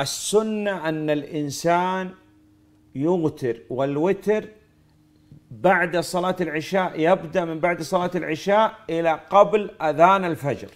السنة أن الإنسان يوتر والوتر بعد صلاة العشاء يبدأ من بعد صلاة العشاء إلى قبل أذان الفجر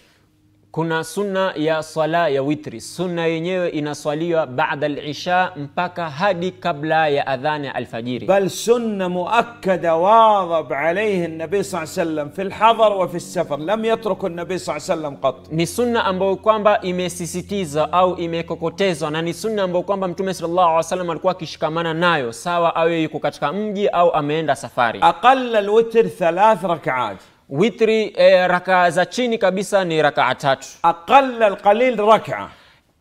kuna sunna ya sala ya witri. Sunna yenyewe inaswaliwa baada al-isha mpaka hadi kabla ya adhana ya alfajiri. Bal sunna muakkada wadhab alayhi an-nabi sallallahu alayhi wasallam fi al-hadar wa fi al safar lam yatruk an-nabi sallallahu alayhi wasallam qat. Ni sunna ambayo kwamba imesisitiza au imekokotezwa na ni sunna ambayo kwamba Mtume sallallahu alayhi wasallam alikuwa akishikamana nayo sawa awe yuko katika mji au ameenda safari. Aqalla al-witr thalath rak'at. witri e, raka za chini kabisa ni raka tatu aqalla alqalil rak'a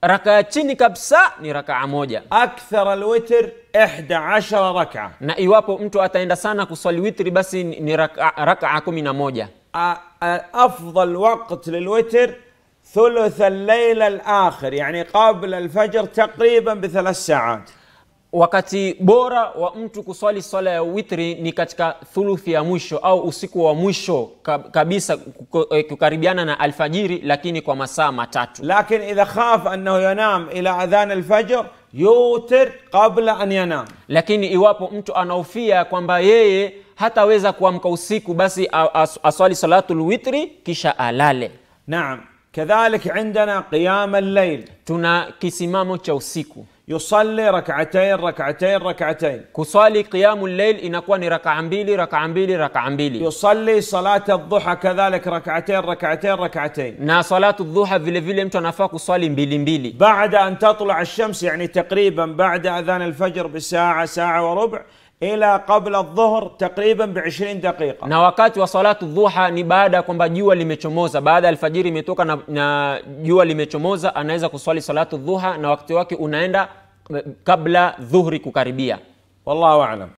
raka ya chini kabisa ni rakaa moja akthara alwitr 11 rak'a na iwapo mtu ataenda sana kuswali witri basi ni rakaa raka 11 afdal waqt lilwitr ثلث الليل الآخر يعني قبل الفجر تقريبا بثلاث ساعات wakati bora wa mtu kuswali swala ya witri ni katika thuluthi ya mwisho au usiku wa mwisho kabisa eh, kukaribiana na alfajiri lakini kwa masaa matatu lakin idha khaf annahu yanam ila adhan alfajr yutir qabla an yanam lakini iwapo mtu anaofia kwamba yeye hataweza kuamka usiku basi aswali salatu lwitri kisha alale naam kadhalik indana qiyam llail tuna kisimamo cha usiku يصلي ركعتين ركعتين ركعتين كصلي قيام الليل إن أكون ركعه mbili ركعه mbili ركعه mbili يصلي صلاة الضحى كذلك ركعتين ركعتين ركعتين na salatu dhuha vile vile mtu anafaa kuswali mbili mbili بعد أن تطلع الشمس يعني تقريبا بعد أذان الفجر بساعة ساعة وربع الى قبل الظهر تقريبا ب 20 دقيقه نا وقت وصلاه الضحى ني بعدا كومبا جوا لمتشوموزا بعد الفجر يمتوكا نا جوا لمتشوموزا انaweza kuswali salatu dhuha na wakati wake unaenda eh, kabla dhuhri kukaribia والله اعلم